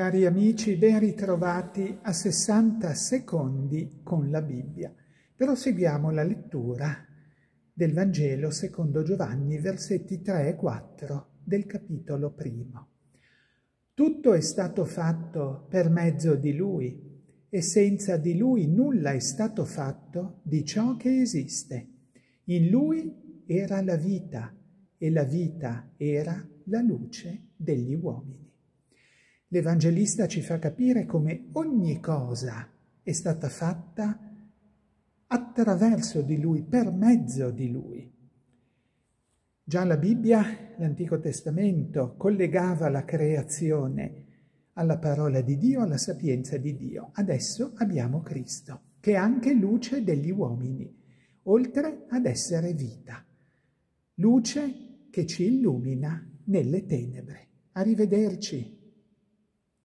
Cari amici, ben ritrovati a 60 secondi con la Bibbia. Proseguiamo la lettura del Vangelo secondo Giovanni, versetti 3 e 4 del capitolo primo. Tutto è stato fatto per mezzo di Lui e senza di Lui nulla è stato fatto di ciò che esiste. In Lui era la vita e la vita era la luce degli uomini. L'Evangelista ci fa capire come ogni cosa è stata fatta attraverso di lui, per mezzo di lui. Già la Bibbia, l'Antico Testamento, collegava la creazione alla parola di Dio, alla sapienza di Dio. Adesso abbiamo Cristo, che è anche luce degli uomini, oltre ad essere vita. Luce che ci illumina nelle tenebre. Arrivederci.